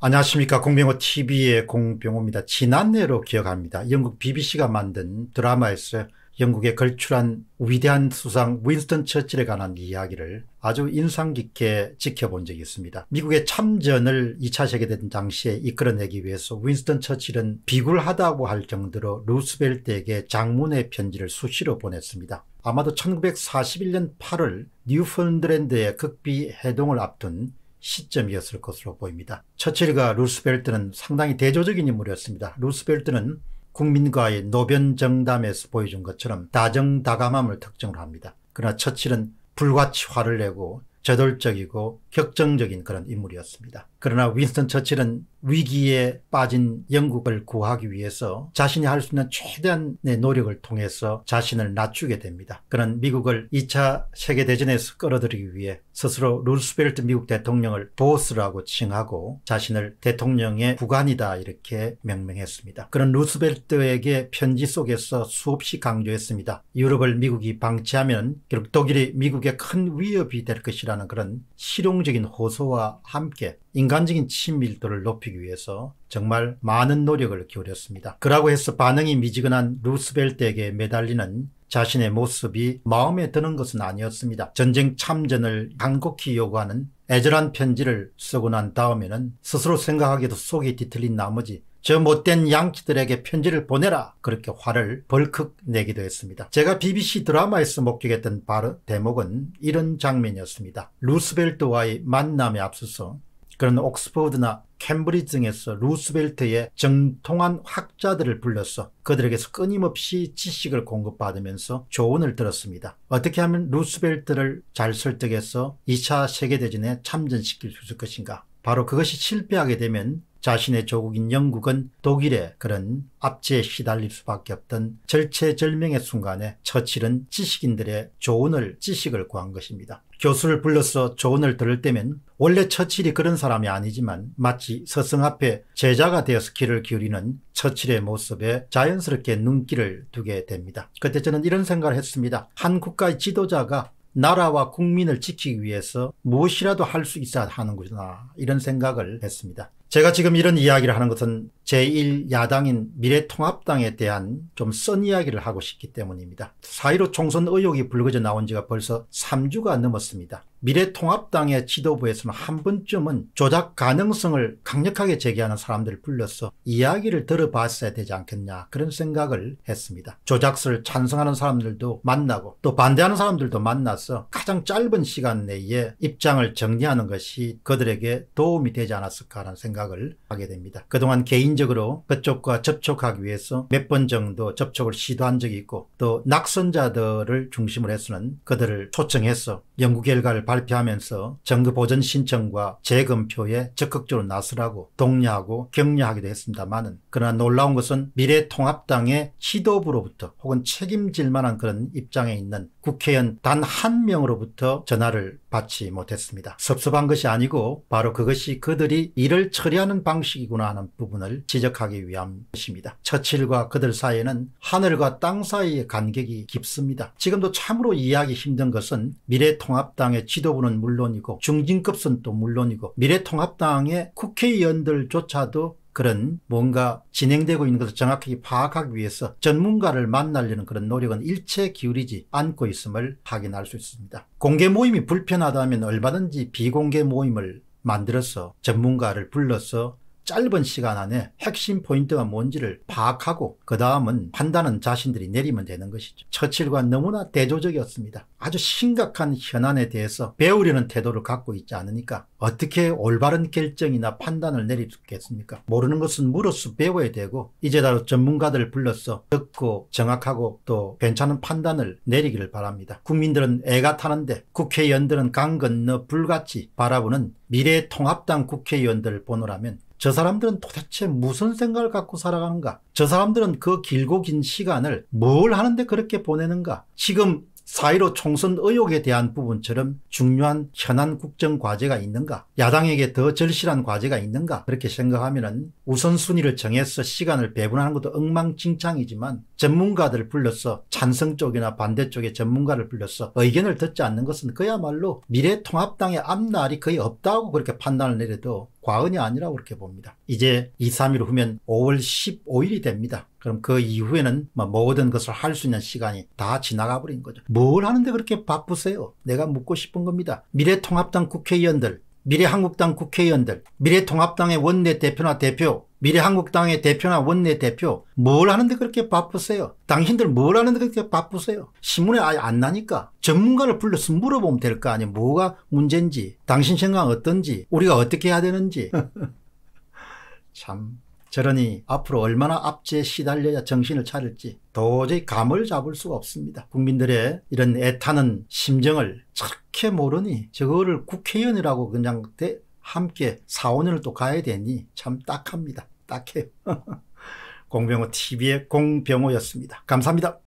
안녕하십니까. 공병호 TV의 공병호입니다. 지난해로 기억합니다. 영국 BBC가 만든 드라마에서 영국에 걸출한 위대한 수상 윈스턴 처칠에 관한 이야기를 아주 인상 깊게 지켜본 적이 있습니다. 미국의 참전을 2차 세계대전 당시에 이끌어내기 위해서 윈스턴 처칠은 비굴하다고 할 정도로 루스벨트에게 장문의 편지를 수시로 보냈습니다. 아마도 1941년 8월 뉴펀드랜드의 극비 해동을 앞둔 시점이었을 것으로 보입니다. 처칠과 루스벨트는 상당히 대조적인 인물이었습니다. 루스벨트는 국민과의 노변정담에서 보여준 것처럼 다정다감함을 특징으로 합니다. 그러나 처칠은 불같이 화를 내고 저돌적이고 격정적인 그런 인물이었습니다. 그러나 윈스턴 처칠은 위기에 빠진 영국을 구하기 위해서 자신이 할 수 있는 최대한의 노력을 통해서 자신을 낮추게 됩니다. 그는 미국을 2차 세계대전에서 끌어들이기 위해 스스로 루스벨트 미국 대통령을 보스라고 칭하고 자신을 대통령의 구간이다 이렇게 명명했습니다. 그는 루스벨트에게 편지 속에서 수없이 강조했습니다. 유럽을 미국이 방치하면 결국 독일이 미국의 큰 위협이 될 것이라 것이라는 그런 실용적인 호소와 함께 인간적인 친밀도를 높이기 위해서 정말 많은 노력을 기울였습니다. 그러고 해서 반응이 미지근한 루스벨트에게 매달리는 자신의 모습이 마음에 드는 것은 아니었습니다. 전쟁 참전을 간곡히 요구하는 애절한 편지를 쓰고 난 다음에는 스스로 생각하기도 속이 뒤틀린 나머지 저 못된 양키들에게 편지를 보내라 그렇게 화를 벌컥 내기도 했습니다. 제가 BBC 드라마에서 목격했던 바로 대목은 이런 장면이었습니다. 루스벨트와의 만남에 앞서서 그런 옥스퍼드나 캠브리지 등에서 루스벨트의 정통한 학자들을 불러서 그들에게서 끊임없이 지식을 공급받으면서 조언을 들었습니다. 어떻게 하면 루스벨트를 잘 설득해서 2차 세계대전에 참전시킬 수 있을 것인가? 바로 그것이 실패하게 되면 자신의 조국인 영국은 독일의 그런 압제에 시달릴 수밖에 없던 절체절명의 순간에 처칠은 지식인들의 조언을 지식을 구한 것입니다. 교수를 불러서 조언을 들을 때면 원래 처칠이 그런 사람이 아니지만 마치 서성 앞에 제자가 되어서 길을 기울이는 처칠의 모습에 자연스럽게 눈길을 두게 됩니다. 그때 저는 이런 생각을 했습니다. 한 국가의 지도자가 나라와 국민을 지키기 위해서 무엇이라도 할 수 있어야 하는구나 이런 생각을 했습니다. 제가 지금 이런 이야기를 하는 것은 제1야당인 미래통합당에 대한 좀 썬 이야기를 하고 싶기 때문입니다. 4.15 총선 의혹이 불거져 나온 지가 벌써 3주가 넘었습니다. 미래통합당의 지도부에서는 한 번쯤은 조작 가능성을 강력하게 제기하는 사람들을 불러서 이야기를 들어봤어야 되지 않겠냐 그런 생각을 했습니다. 조작설 찬성하는 사람들도 만나고 또 반대하는 사람들도 만나서 가장 짧은 시간 내에 입장을 정리하는 것이 그들에게 도움이 되지 않았을까 하는 생각을 하게 됩니다. 그동안 개인적으로 그쪽과 접촉하기 위해서 몇 번 정도 접촉을 시도한 적이 있고 또 낙선자들을 중심으로 해서는 그들을 초청해서 연구 결과를 발표하면서 정급 보전 신청과 재검표에 적극적으로 나서라고 독려하고 격려하기도 했습니다만은 그러나 놀라운 것은 미래통합당의 지도부로부터 혹은 책임질 만한 그런 입장에 있는 국회의원 단 한 명으로부터 전화를 받지 못했습니다. 섭섭한 것이 아니고 바로 그것이 그들이 일을 처리하는 방식이구나 하는 부분을 지적하기 위한 것입니다. 처칠과 그들 사이에는 하늘과 땅 사이의 간격이 깊습니다. 지금도 참으로 이해하기 힘든 것은 미래통합당 미래통합당의 지도부는 물론이고 중진급선 또 물론이고 미래통합당의 국회의원들조차도 그런 뭔가 진행되고 있는 것을 정확하게 파악하기 위해서 전문가를 만나려는 그런 노력은 일체 기울이지 않고 있음을 확인할 수 있습니다. 공개 모임이 불편하다면 얼마든지 비공개 모임을 만들어서 전문가를 불러서 짧은 시간 안에 핵심 포인트가 뭔지를 파악하고 그 다음은 판단은 자신들이 내리면 되는 것이죠. 처칠과 너무나 대조적이었습니다. 아주 심각한 현안에 대해서 배우려는 태도를 갖고 있지 않으니까 어떻게 올바른 결정이나 판단을 내릴 수 있겠습니까? 모르는 것은 물로써 배워야 되고 이제다로 전문가들을 불러서 듣고 정확하고 또 괜찮은 판단을 내리기를 바랍니다. 국민들은 애가 타는데 국회의원들은 강 건너 불같이 바라보는 미래통합당 국회의원들을 보노라면 저 사람들은 도대체 무슨 생각을 갖고 살아가는가? 저 사람들은 그 길고 긴 시간을 뭘 하는데 그렇게 보내는가? 지금 사이로 총선 의혹에 대한 부분처럼 중요한 현안 국정 과제가 있는가? 야당에게 더 절실한 과제가 있는가? 그렇게 생각하면 우선순위를 정해서 시간을 배분하는 것도 엉망진창이지만 전문가들을 불러서 찬성 쪽이나 반대 쪽의 전문가를 불러서 의견을 듣지 않는 것은 그야말로 미래통합당의 앞날이 거의 없다고 그렇게 판단을 내려도 과언이 아니라고 그렇게 봅니다. 이제 2, 3일 후면 5월 15일이 됩니다. 그럼 그 이후에는 뭐 모든 것을 할 수 있는 시간이 다 지나가 버린 거죠. 뭘 하는데 그렇게 바쁘세요? 내가 묻고 싶은 겁니다. 미래통합당 국회의원들, 미래한국당 국회의원들, 미래통합당의 원내대표나 대표, 미래한국당의 대표나 원내대표 뭘 하는데 그렇게 바쁘세요? 당신들 뭘 하는데 그렇게 바쁘세요? 신문에 아예 안 나니까 전문가를 불러서 물어보면 될 거 아니에요. 뭐가 문제인지 당신 생각 어떤지 우리가 어떻게 해야 되는지 참 저러니 앞으로 얼마나 압제에 시달려야 정신을 차릴지 도저히 감을 잡을 수가 없습니다. 국민들의 이런 애타는 심정을 착해 모르니 저거를 국회의원이라고 그냥 대, 함께 4, 5년을또 가야 되니 참 딱합니다. 딱해요. 공병호 TV의 공병호였습니다. 감사합니다.